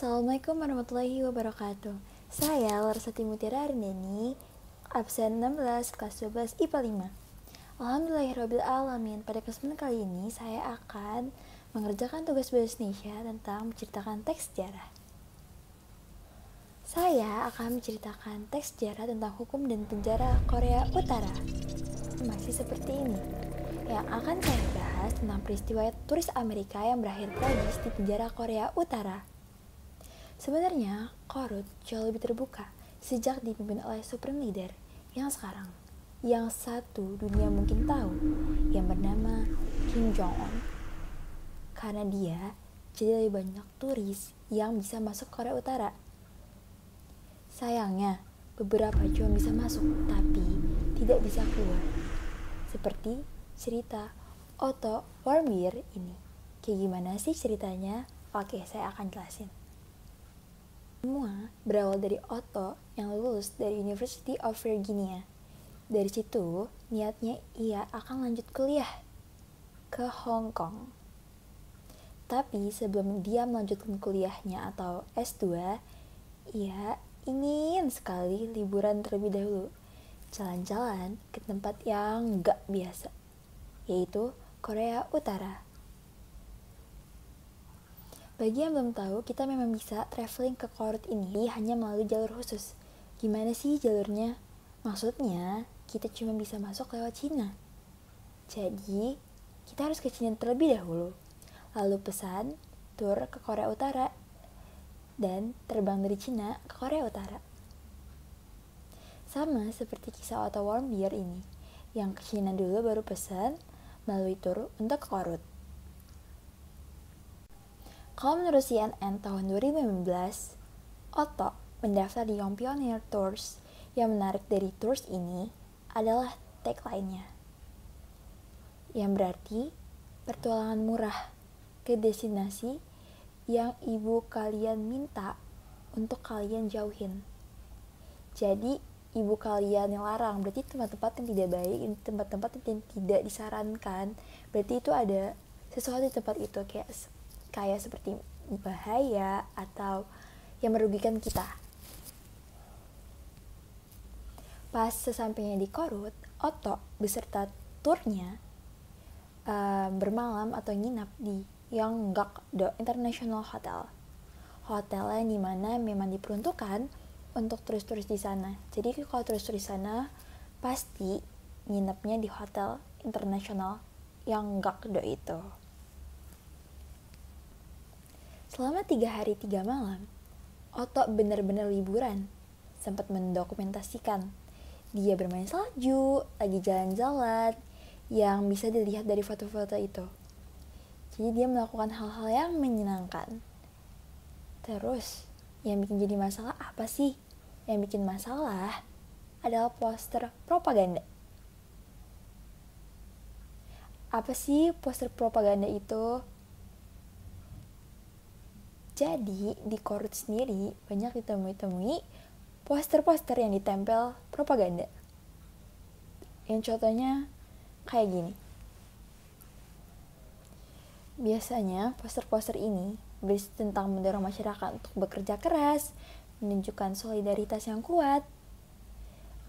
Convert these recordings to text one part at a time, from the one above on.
Assalamualaikum warahmatullahi wabarakatuh Saya Larsati Mutiara Arneni Absen 16 kelas 12 IPA 5 Alhamdulillahirabbil Pada kesempatan kali ini saya akan mengerjakan tugas bahasa Indonesia tentang menceritakan teks sejarah. Saya akan menceritakan teks sejarah tentang hukum dan penjara Korea Utara. Masih seperti ini. Yang akan saya bahas tentang peristiwa turis Amerika yang berakhir tragis di penjara Korea Utara. Sebenarnya, Korut jauh lebih terbuka sejak dipimpin oleh Supreme Leader yang sekarang, yang satu dunia mungkin tahu, yang bernama Kim Jong-un. Karena dia, jadi lebih banyak turis yang bisa masuk Korea Utara. Sayangnya, beberapa cuma bisa masuk, tapi tidak bisa keluar. Seperti cerita Otto Warmbier ini. Kayak gimana sih ceritanya? Oke, saya akan jelasin. Semua berawal dari Otto yang lulus dari University of Virginia. Dari situ, niatnya ia akan lanjut kuliah ke Hong Kong. Tapi sebelum dia melanjutkan kuliahnya atau S2, ia ingin sekali liburan terlebih dahulu. Jalan-jalan ke tempat yang gak biasa, yaitu Korea Utara. Bagi yang belum tahu, kita memang bisa traveling ke Korut ini hanya melalui jalur khusus. Gimana sih jalurnya? Maksudnya, kita cuma bisa masuk lewat Cina. Jadi, kita harus ke Cina terlebih dahulu. Lalu pesan tur ke Korea Utara dan terbang dari Cina ke Korea Utara. Sama seperti kisah Otto Warmbier ini, yang ke Cina dulu baru pesan melalui tur untuk ke Korut. Kalau menurut CNN tahun 2015, Otto mendaftar di Young Pioneer Tours. Yang menarik dari tours ini adalah tagline-nya. Yang berarti pertualangan murah ke destinasi yang ibu kalian minta untuk kalian jauhin. Jadi ibu kalian yang larang berarti tempat-tempat yang tidak baik, tempat-tempat yang tidak disarankan. Berarti itu ada sesuatu di tempat itu kayak kayak seperti bahaya atau yang merugikan kita. Pas sesampainya di Korut, Oto beserta turnya uh, bermalam atau nginap di Yonggak Do International Hotel. Hotelnya di mana memang diperuntukkan untuk turis-turis di sana. Jadi kalau turis-turis sana pasti nginapnya di hotel internasional do itu. Selama tiga hari tiga malam, otot benar-benar liburan. Sempat mendokumentasikan. Dia bermain salju, lagi jalan-jalan, yang bisa dilihat dari foto-foto itu. Jadi dia melakukan hal-hal yang menyenangkan. Terus, yang bikin jadi masalah apa sih? Yang bikin masalah adalah poster propaganda. Apa sih poster propaganda itu? Jadi, di Korut sendiri banyak ditemui-temui poster-poster yang ditempel propaganda. Yang contohnya kayak gini. Biasanya poster-poster ini berisi tentang mendorong masyarakat untuk bekerja keras, menunjukkan solidaritas yang kuat,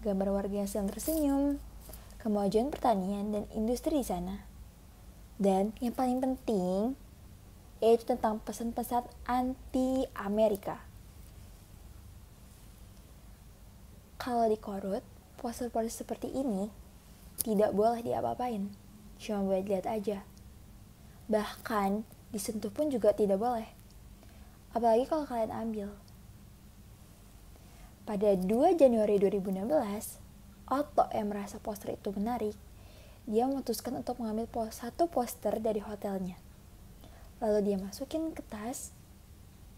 gambar warga yang sedang tersenyum, kemajuan pertanian dan industri di sana. Dan yang paling penting, yaitu tentang pesan-pesan anti Amerika. Kalau di Korut, poster-poster seperti ini tidak boleh diapa-apain, cuma boleh dilihat aja. Bahkan disentuh pun juga tidak boleh. Apalagi kalau kalian ambil. Pada 2 Januari 2016, Otto yang merasa poster itu menarik, dia memutuskan untuk mengambil satu poster dari hotelnya lalu dia masukin ke tas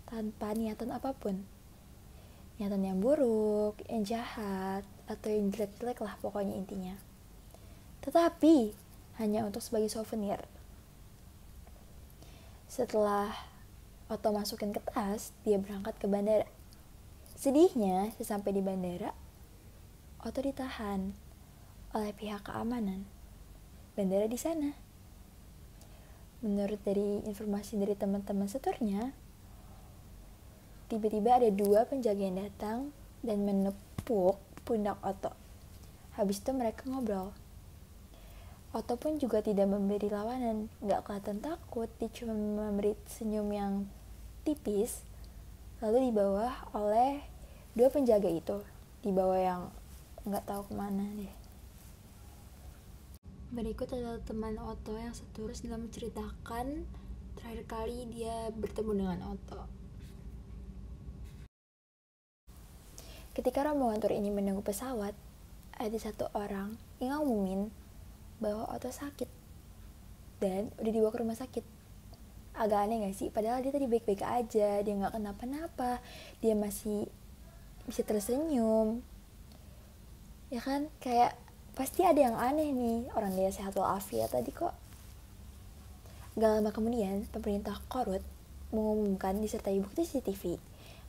tanpa niatan apapun niatan yang buruk, yang jahat, atau yang jelek-jelek lah pokoknya intinya. Tetapi hanya untuk sebagai souvenir. Setelah Oto masukin ke tas, dia berangkat ke bandara. Sedihnya, sesampai di bandara, Oto ditahan oleh pihak keamanan. Bandara di sana menurut dari informasi dari teman-teman seturnya tiba-tiba ada dua penjaga yang datang dan menepuk pundak Oto habis itu mereka ngobrol Oto pun juga tidak memberi lawanan nggak kelihatan takut dia cuma memberi senyum yang tipis lalu dibawa oleh dua penjaga itu dibawa yang nggak tahu kemana deh Berikut adalah teman Oto yang seterus dalam menceritakan terakhir kali dia bertemu dengan Oto. Ketika rombongan tur ini menunggu pesawat, ada satu orang yang ngumumin bahwa Oto sakit dan udah dibawa ke rumah sakit. Agak aneh gak sih? Padahal dia tadi baik-baik aja, dia gak kenapa-napa, dia masih bisa tersenyum. Ya kan? Kayak pasti ada yang aneh nih orang dia sehat walafiat tadi kok gak lama kemudian pemerintah korut mengumumkan disertai bukti CCTV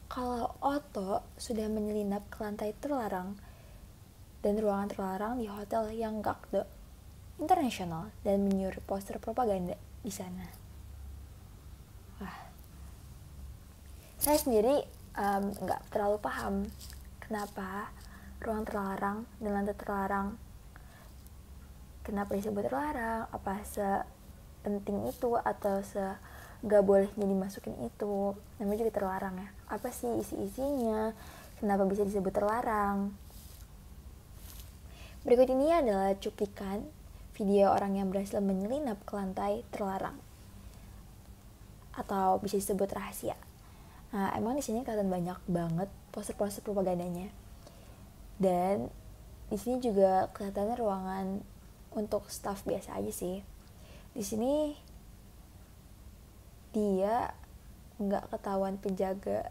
kalau Oto sudah menyelinap ke lantai terlarang dan ruangan terlarang di hotel yang Gakdo International dan menyuruh poster propaganda di sana. Wah, saya sendiri nggak um, terlalu paham kenapa ruang terlarang dan lantai terlarang kenapa disebut terlarang apa sepenting itu atau se gak bolehnya dimasukin itu namanya juga terlarang ya apa sih isi-isinya kenapa bisa disebut terlarang berikut ini adalah cuplikan video orang yang berhasil menyelinap ke lantai terlarang atau bisa disebut rahasia nah emang di sini kelihatan banyak banget poster-poster propagandanya dan di sini juga kelihatannya ruangan untuk staff biasa aja sih di sini dia nggak ketahuan penjaga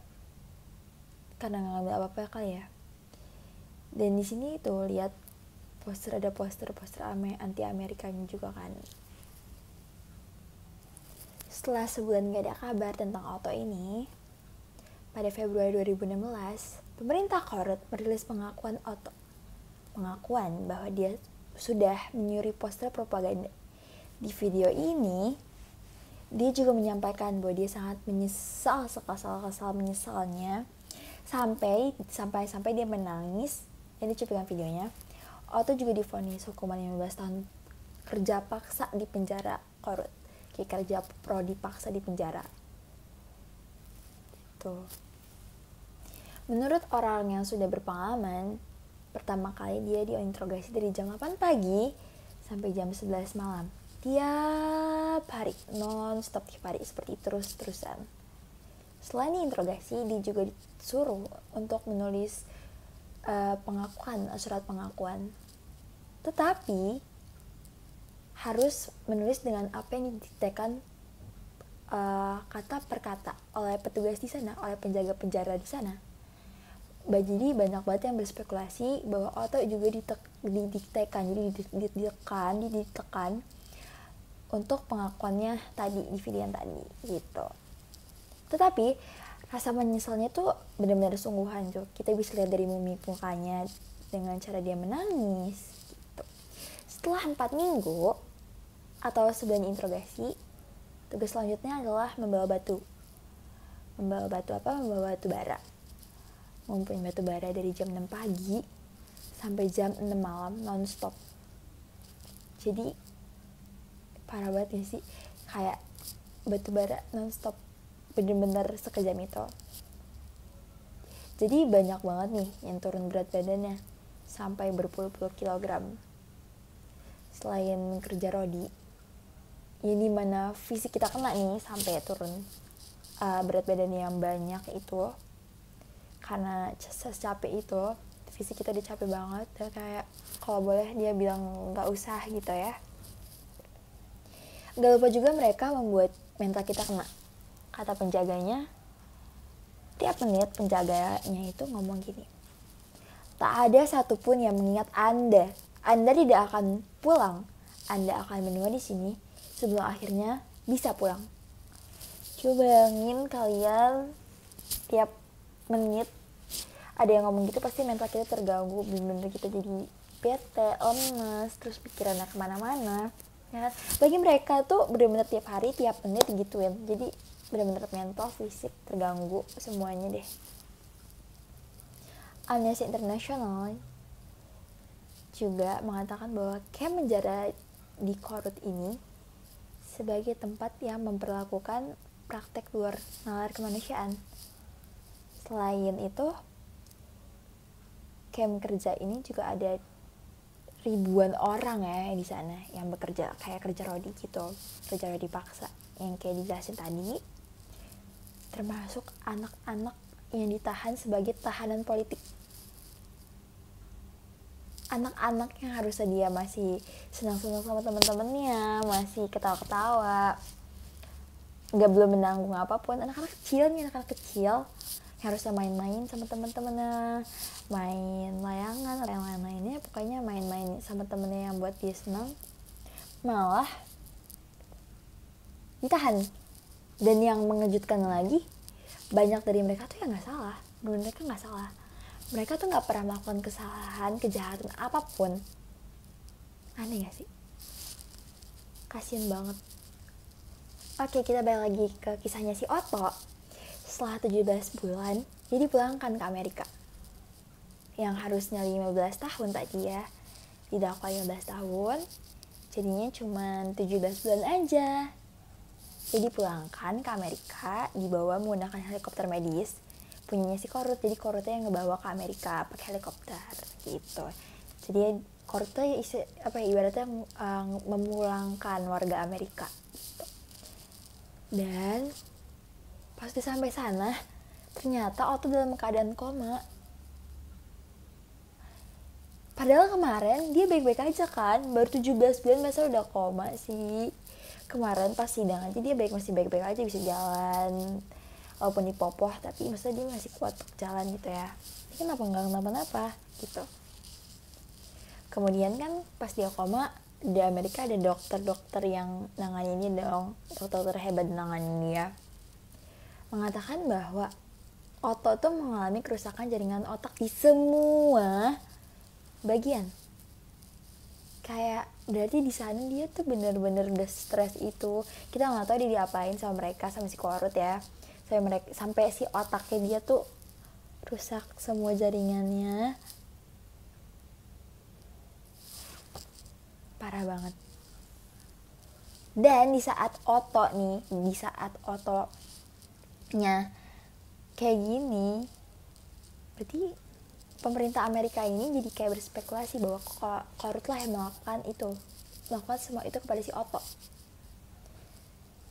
karena nggak ngambil apa apa ya kali ya dan di sini itu lihat poster ada poster poster anti Amerikanya juga kan setelah sebulan gak ada kabar tentang auto ini pada Februari 2016 pemerintah Korut merilis pengakuan auto pengakuan bahwa dia sudah menyuri poster propaganda. Di video ini, dia juga menyampaikan bahwa dia sangat menyesal sekasal-kasal menyesalnya sampai sampai sampai dia menangis ini cuplikan videonya Otto juga difonis hukuman 15 tahun kerja paksa di penjara korut kayak kerja pro dipaksa di penjara tuh menurut orang yang sudah berpengalaman pertama kali dia diinterogasi dari jam 8 pagi sampai jam 11 malam tiap hari non stop tiap hari seperti terus terusan selain diinterogasi dia juga disuruh untuk menulis uh, pengakuan surat pengakuan tetapi harus menulis dengan apa yang ditekan uh, eh, kata per kata oleh petugas di sana oleh penjaga penjara di sana jadi banyak banget yang berspekulasi bahwa otak juga didiktekan jadi ditekan ditekan untuk pengakuannya tadi di video yang tadi gitu tetapi rasa menyesalnya tuh benar-benar sungguhan Jo kita bisa lihat dari mumi mukanya dengan cara dia menangis gitu setelah empat minggu atau sebelum interogasi tugas selanjutnya adalah membawa batu membawa batu apa membawa batu bara ngumpulin batu bara dari jam 6 pagi sampai jam 6 malam nonstop jadi parah banget ya sih kayak batu bara nonstop bener-bener sekejam itu jadi banyak banget nih yang turun berat badannya sampai berpuluh-puluh kilogram selain kerja rodi yang dimana fisik kita kena nih sampai turun uh, berat badannya yang banyak itu karena capek itu fisik kita dicapek banget dan kayak kalau boleh dia bilang nggak usah gitu ya gak lupa juga mereka membuat mental kita kena kata penjaganya tiap menit penjaganya itu ngomong gini tak ada satupun yang mengingat anda anda tidak akan pulang anda akan menua di sini sebelum akhirnya bisa pulang coba bayangin kalian tiap menit ada yang ngomong gitu pasti mental kita terganggu bener-bener kita jadi bete lemes terus pikirannya kemana-mana ya kan bagi mereka tuh bener-bener tiap hari tiap menit gitu ya jadi bener-bener mental fisik terganggu semuanya deh Amnesty International juga mengatakan bahwa camp penjara di Korut ini sebagai tempat yang memperlakukan praktek luar nalar kemanusiaan selain itu camp kerja ini juga ada ribuan orang ya di sana yang bekerja kayak kerja rodi gitu kerja rodi paksa yang kayak dijelasin tadi termasuk anak-anak yang ditahan sebagai tahanan politik anak-anak yang harusnya dia masih senang-senang sama teman-temannya masih ketawa-ketawa nggak belum menanggung apapun anak-anak kecil nih anak-anak kecil harusnya main-main sama temen-temennya main layangan atau yang lain-lainnya pokoknya main-main sama temennya yang buat dia senang malah ditahan dan yang mengejutkan lagi banyak dari mereka tuh yang nggak salah menurut mereka nggak salah mereka tuh nggak pernah melakukan kesalahan kejahatan apapun aneh gak sih kasian banget oke kita balik lagi ke kisahnya si Oto setelah 17 bulan, dia dipulangkan ke Amerika. Yang harusnya 15 tahun tadi ya, didakwa 15 tahun, jadinya cuma 17 bulan aja. Jadi pulangkan ke Amerika, dibawa menggunakan helikopter medis, punyanya si Korut, jadi Korutnya yang ngebawa ke Amerika pakai helikopter gitu. Jadi ya, korutnya ya isi, apa ya, ibaratnya uh, memulangkan warga Amerika. Gitu. Dan Pas udah sampai sana, ternyata Otto dalam keadaan koma. Padahal kemarin dia baik-baik aja kan, baru 17 bulan masa udah koma sih. Kemarin pas sidang aja dia baik masih baik-baik aja bisa jalan. Walaupun dipopoh, tapi masa dia masih kuat untuk jalan gitu ya. Ini kenapa enggak kenapa-napa gitu. Kemudian kan pas dia koma, di Amerika ada dokter-dokter yang nanganinnya dong, dokter-dokter hebat nanganin dia mengatakan bahwa otot tuh mengalami kerusakan jaringan otak di semua bagian. Kayak berarti di sana dia tuh bener-bener udah stres itu. Kita nggak tahu dia diapain sama mereka sama si Korut ya. Sampai mereka sampai si otaknya dia tuh rusak semua jaringannya. Parah banget. Dan di saat Oto nih, di saat Oto nya kayak gini berarti pemerintah Amerika ini jadi kayak berspekulasi bahwa korut lah yang melakukan itu melakukan semua itu kepada si Opo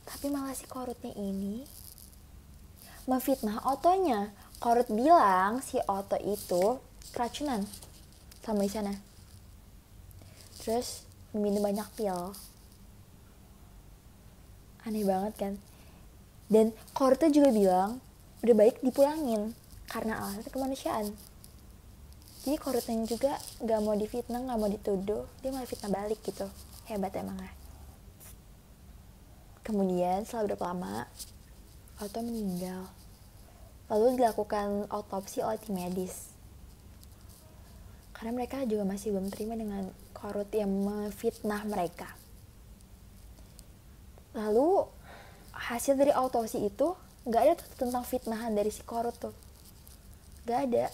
tapi malah si korutnya ini memfitnah Otonya korut bilang si Oto itu keracunan sama di sana terus minum banyak pil aneh banget kan dan Korte juga bilang udah baik dipulangin karena alasan kemanusiaan jadi Korte yang juga gak mau difitnah gak mau dituduh dia malah fitnah balik gitu hebat emang emangnya kemudian setelah berapa lama Otto meninggal lalu dilakukan autopsi oleh tim medis karena mereka juga masih belum terima dengan korut yang memfitnah mereka lalu hasil dari autopsi itu nggak ada tuh tentang fitnahan dari si korut tuh nggak ada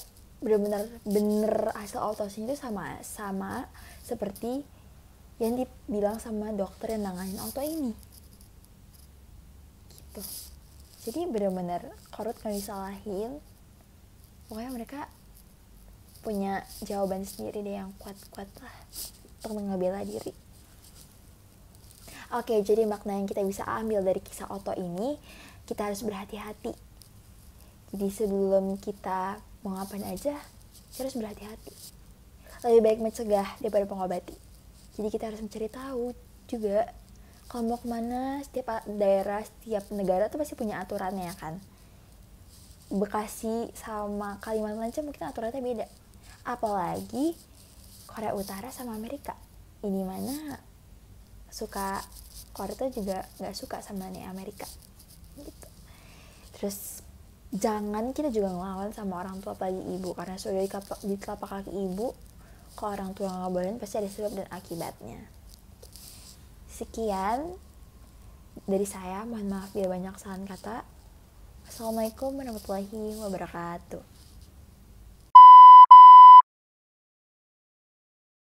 benar-benar bener hasil autopsinya itu sama sama seperti yang dibilang sama dokter yang nanganin auto ini gitu jadi benar-benar korut nggak disalahin pokoknya mereka punya jawaban sendiri deh yang kuat-kuat lah untuk ngebela diri Oke, jadi makna yang kita bisa ambil dari kisah Oto ini, kita harus berhati-hati. Jadi sebelum kita mau ngapain aja, kita harus berhati-hati. Lebih baik mencegah daripada mengobati. Jadi kita harus mencari tahu juga kalau mau kemana setiap daerah setiap negara tuh pasti punya aturannya ya kan Bekasi sama Kalimantan aja mungkin aturannya beda apalagi Korea Utara sama Amerika ini mana suka keluar itu juga nggak suka sama nih Amerika gitu terus jangan kita juga ngelawan sama orang tua pagi ibu karena sudah di telapak, kaki ibu kalau orang tua nggak boleh pasti ada sebab dan akibatnya sekian dari saya mohon maaf bila banyak salah kata Assalamualaikum warahmatullahi wabarakatuh